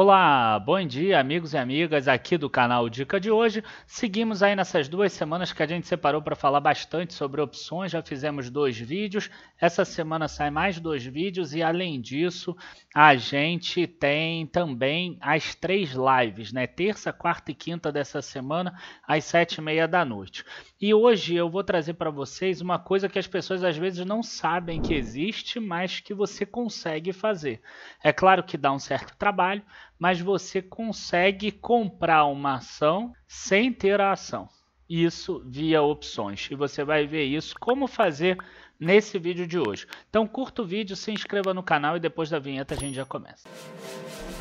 Olá, bom dia amigos e amigas aqui do canal Dica de hoje. Seguimos aí nessas duas semanas que a gente separou para falar bastante sobre opções, já fizemos dois vídeos. Essa semana sai mais dois vídeos e além disso, a gente tem também as três lives, né? Terça, quarta e quinta dessa semana, às sete e meia da noite. E hoje eu vou trazer para vocês uma coisa que as pessoas às vezes não sabem que existe, mas que você consegue fazer. É claro que dá um certo trabalho, mas você consegue comprar uma ação sem ter a ação. Isso via opções. E você vai ver isso como fazer nesse vídeo de hoje. Então curta o vídeo, se inscreva no canal e depois da vinheta a gente já começa. Música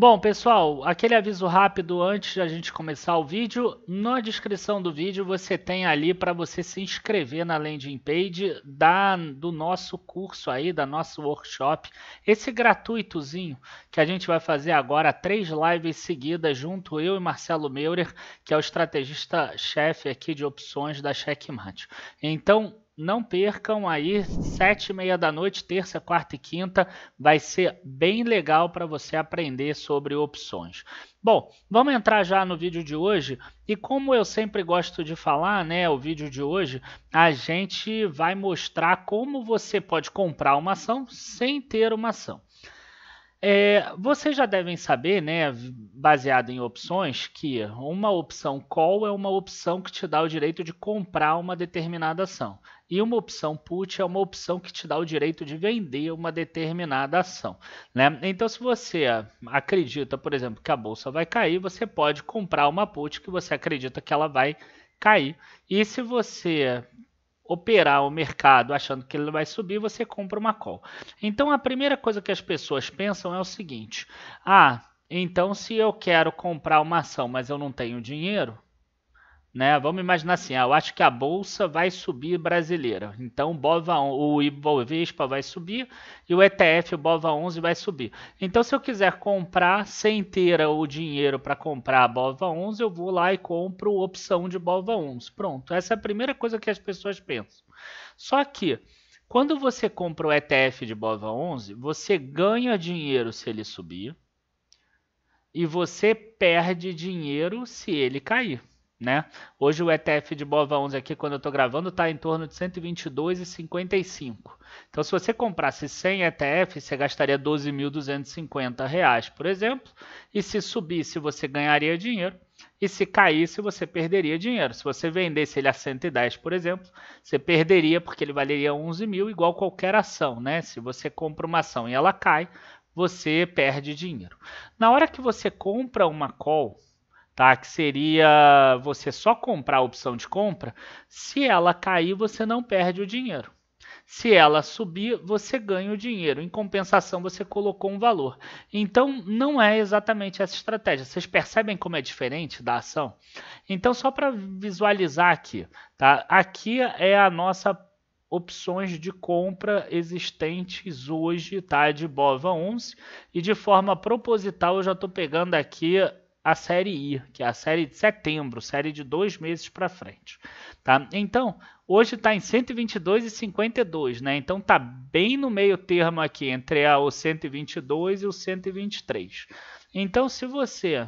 Bom, pessoal, aquele aviso rápido antes de a gente começar o vídeo. Na descrição do vídeo você tem ali para você se inscrever na landing page da, do nosso curso aí, da nosso workshop. Esse gratuitozinho que a gente vai fazer agora, três lives seguidas junto eu e Marcelo Meurer, que é o estrategista-chefe aqui de opções da Checkmate. Então, não percam aí, sete e meia da noite, terça, quarta e quinta, vai ser bem legal para você aprender sobre opções. Bom, vamos entrar já no vídeo de hoje e como eu sempre gosto de falar, né, o vídeo de hoje, a gente vai mostrar como você pode comprar uma ação sem ter uma ação. É, vocês já devem saber, né, baseado em opções, que uma opção call é uma opção que te dá o direito de comprar uma determinada ação. E uma opção put é uma opção que te dá o direito de vender uma determinada ação. Né? Então, se você acredita, por exemplo, que a bolsa vai cair, você pode comprar uma put que você acredita que ela vai cair. E se você operar o mercado achando que ele vai subir, você compra uma call. Então, a primeira coisa que as pessoas pensam é o seguinte: ah, então se eu quero comprar uma ação, mas eu não tenho dinheiro, né? Vamos imaginar assim, ah, eu acho que a bolsa vai subir brasileira. Então o Bova, o Ibovespa vai subir e o ETF o Bova 11 vai subir. Então se eu quiser comprar sem ter o dinheiro para comprar a Bova 11, eu vou lá e compro opção de Bova 11. Pronto, essa é a primeira coisa que as pessoas pensam. Só que quando você compra o ETF de Bova 11, você ganha dinheiro se ele subir e você perde dinheiro se ele cair né? Hoje o ETF de BOVA11 aqui, quando eu estou gravando, está em torno de 122,55. Então, se você comprasse 100 ETF, você gastaria 12.250 reais, por exemplo. E se subisse, você ganharia dinheiro. E se caísse, você perderia dinheiro. Se você vendesse ele a 110, por exemplo, você perderia porque ele valeria 11 mil, igual qualquer ação, né? Se você compra uma ação e ela cai, você perde dinheiro. Na hora que você compra uma call tá? Que seria você só comprar a opção de compra. Se ela cair, você não perde o dinheiro. Se ela subir, você ganha o dinheiro. Em compensação, você colocou um valor. Então, não é exatamente essa estratégia. Vocês percebem como é diferente da ação? Então, só para visualizar aqui, tá? Aqui é a nossa opções de compra existentes hoje, tá? De Bova 11 e de forma proposital eu já estou pegando aqui a série I, que é a série de setembro, série de dois meses para frente. Tá? Então, hoje está em 122,52, né? Então está bem no meio termo aqui entre a, o 122 e o 123. Então, se você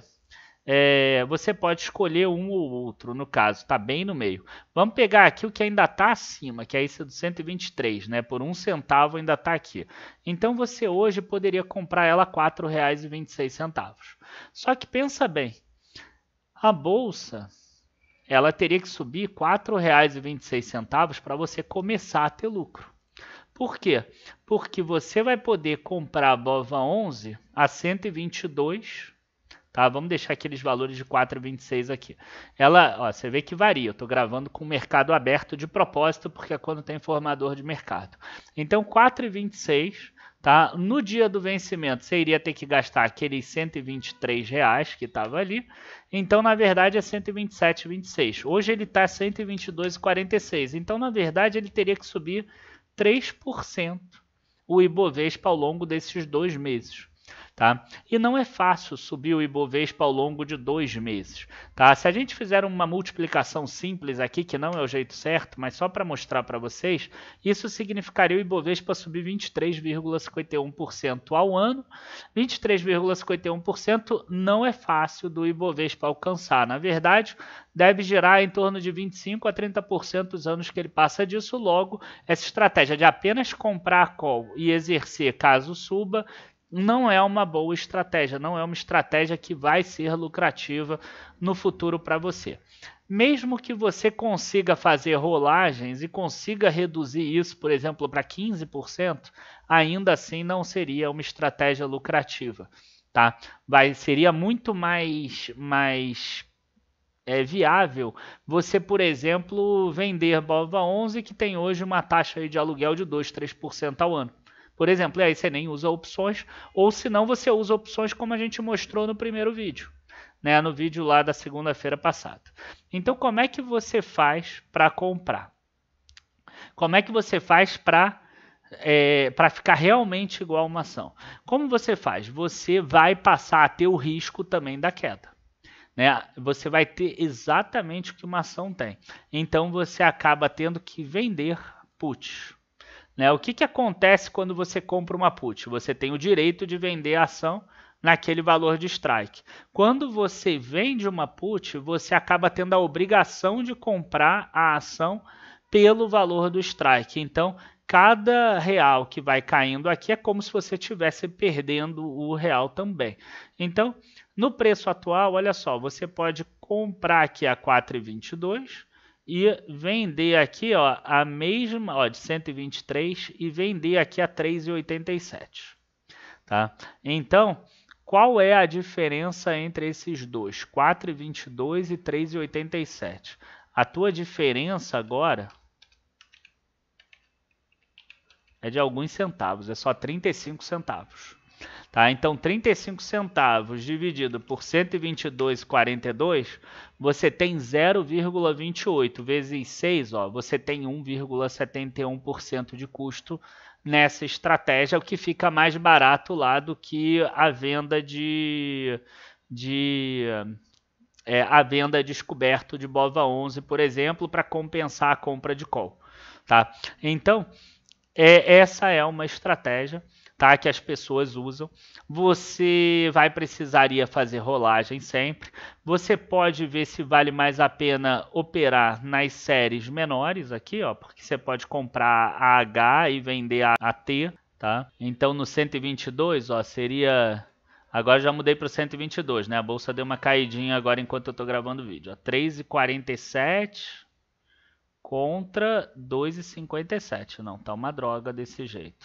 é, você pode escolher um ou outro, no caso, está bem no meio. Vamos pegar aqui o que ainda está acima, que é esse do 123, né? Por um centavo ainda está aqui. Então você hoje poderia comprar ela R$ 4,26. Só que pensa bem, a bolsa ela teria que subir R$ 4,26 para você começar a ter lucro. Por quê? Porque você vai poder comprar a Bova 11 a 122 Tá? Vamos deixar aqueles valores de 4,26 aqui. Ela, ó, você vê que varia. Eu estou gravando com o mercado aberto de propósito, porque é quando tem formador de mercado. Então, 4,26 tá? No dia do vencimento, você iria ter que gastar aqueles 123 reais que estava ali. Então, na verdade, é 127,26. Hoje ele está 122,46. Então, na verdade, ele teria que subir 3% o IBOVESPA ao longo desses dois meses. Tá? E não é fácil subir o Ibovespa ao longo de dois meses. Tá? Se a gente fizer uma multiplicação simples aqui, que não é o jeito certo, mas só para mostrar para vocês, isso significaria o Ibovespa subir 23,51% ao ano. 23,51% não é fácil do Ibovespa alcançar. Na verdade, deve girar em torno de 25% a 30% os anos que ele passa disso. Logo, essa estratégia de apenas comprar call e exercer caso suba não é uma boa estratégia, não é uma estratégia que vai ser lucrativa no futuro para você. Mesmo que você consiga fazer rolagens e consiga reduzir isso, por exemplo, para 15%, ainda assim não seria uma estratégia lucrativa, tá? Vai, seria muito mais, mais é viável você, por exemplo, vender Bova 11, que tem hoje uma taxa de aluguel de 2, 3% ao ano. Por exemplo, aí você nem usa opções, ou se não você usa opções como a gente mostrou no primeiro vídeo, né, no vídeo lá da segunda-feira passada. Então, como é que você faz para comprar? Como é que você faz para é, para ficar realmente igual uma ação? Como você faz? Você vai passar a ter o risco também da queda. Né? Você vai ter exatamente o que uma ação tem. Então você acaba tendo que vender puts. Né? O que, que acontece quando você compra uma put? Você tem o direito de vender a ação naquele valor de strike. Quando você vende uma put, você acaba tendo a obrigação de comprar a ação pelo valor do strike. Então, cada real que vai caindo aqui é como se você estivesse perdendo o real também. Então, no preço atual, olha só, você pode comprar aqui a 4,22 e vender aqui, ó, a mesma, ó, de 123 e vender aqui a 3,87, tá? Então, qual é a diferença entre esses dois, 4,22 e 3,87? A tua diferença agora é de alguns centavos, é só 35 centavos. Tá? Então, 35 centavos dividido por 122,42, você tem 0,28 vezes 6, ó, você tem 1,71% de custo nessa estratégia, o que fica mais barato lá do que a venda de, de é, a venda descoberto de Bova 11, por exemplo, para compensar a compra de call. Tá? Então, é, essa é uma estratégia tá? Que as pessoas usam. Você vai precisaria fazer rolagem sempre. Você pode ver se vale mais a pena operar nas séries menores aqui, ó, porque você pode comprar a H e vender a T, tá? Então no 122, ó, seria Agora já mudei para o 122, né? A bolsa deu uma caidinha agora enquanto eu estou gravando o vídeo. 3,47 contra 2,57. Não, tá uma droga desse jeito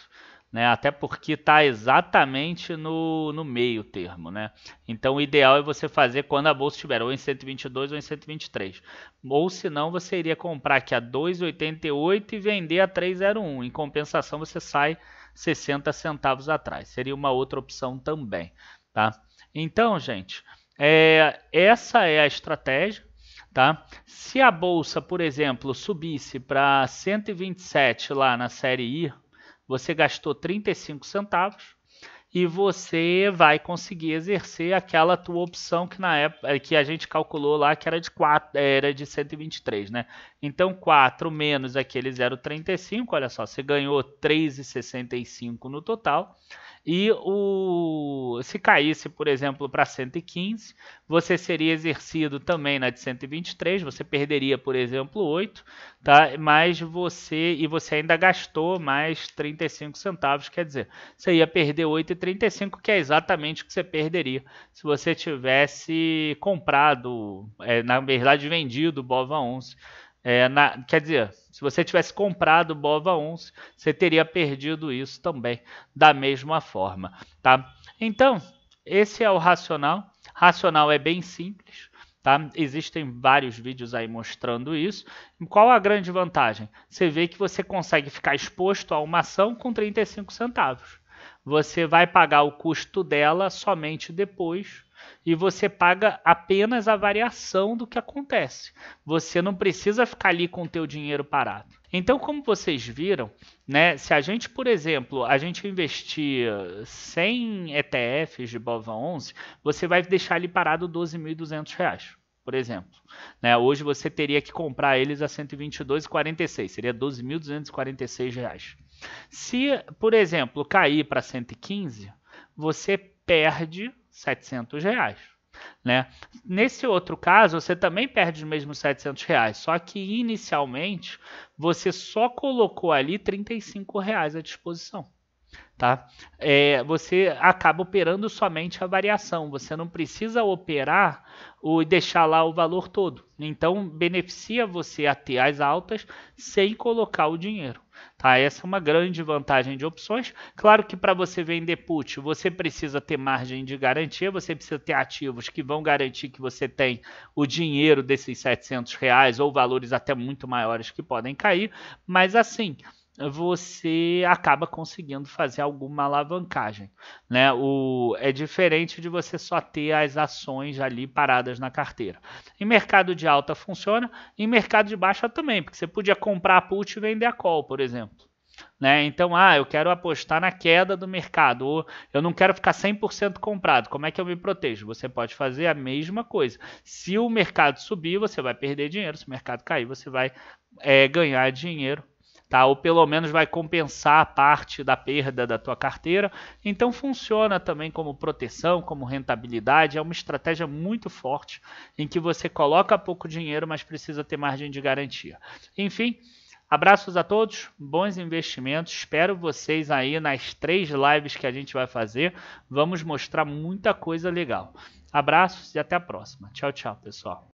né? Até porque está exatamente no, no meio termo, né? Então o ideal é você fazer quando a bolsa estiver ou em 122 ou em 123. Ou se não, você iria comprar aqui a 2,88 e vender a 3,01. Em compensação, você sai 60 centavos atrás. Seria uma outra opção também, tá? Então, gente, é, essa é a estratégia. Tá? Se a bolsa, por exemplo, subisse para 127 lá na série I, você gastou 35 centavos e você vai conseguir exercer aquela tua opção que na época eh, que a gente calculou lá que era de 4, eh, era de 123, né? Então 4 menos aquele 0,35, olha só, você ganhou 3,65 no total e o, se caísse, por exemplo, para 115, você seria exercido também na de 123, você perderia, por exemplo, 8, tá? Mas você e você ainda gastou mais 35 centavos, quer dizer, você ia perder 8,35, que é exatamente o que você perderia se você tivesse comprado, é, na verdade vendido o Bova 11 é, na, quer dizer, se você tivesse comprado o Bova 11, você teria perdido isso também, da mesma forma. Tá? Então, esse é o racional. Racional é bem simples. Tá? Existem vários vídeos aí mostrando isso. Qual a grande vantagem? Você vê que você consegue ficar exposto a uma ação com 35 centavos. Você vai pagar o custo dela somente depois e você paga apenas a variação do que acontece. Você não precisa ficar ali com o teu dinheiro parado. Então, como vocês viram, né, se a gente, por exemplo, a gente investir 100 ETFs de BOVA11, você vai deixar ali parado R$ 12.200 por exemplo. Né? Hoje você teria que comprar eles a 122,46, seria 12.246 reais. Se, por exemplo, cair para 115, você perde 700 reais. Né? Nesse outro caso, você também perde os mesmos 700 reais, só que inicialmente você só colocou ali 35 reais à disposição tá? É, você acaba operando somente a variação, você não precisa operar o deixar lá o valor todo. Então beneficia você a ter as altas sem colocar o dinheiro. Tá, essa é uma grande vantagem de opções. Claro que para você vender put, você precisa ter margem de garantia, você precisa ter ativos que vão garantir que você tem o dinheiro desses 700 reais ou valores até muito maiores que podem cair. Mas assim, você acaba conseguindo fazer alguma alavancagem, né? O é diferente de você só ter as ações ali paradas na carteira. Em mercado de alta funciona, em mercado de baixa também, porque você podia comprar a put e vender a call, por exemplo. Né? Então, ah, eu quero apostar na queda do mercado, ou eu não quero ficar 100% comprado, como é que eu me protejo? Você pode fazer a mesma coisa. Se o mercado subir, você vai perder dinheiro, se o mercado cair, você vai é, ganhar dinheiro tá? Ou pelo menos vai compensar parte da perda da tua carteira. Então funciona também como proteção, como rentabilidade, é uma estratégia muito forte em que você coloca pouco dinheiro, mas precisa ter margem de garantia. Enfim, Abraços a todos, bons investimentos. Espero vocês aí nas três lives que a gente vai fazer. Vamos mostrar muita coisa legal. Abraços e até a próxima. Tchau, tchau, pessoal.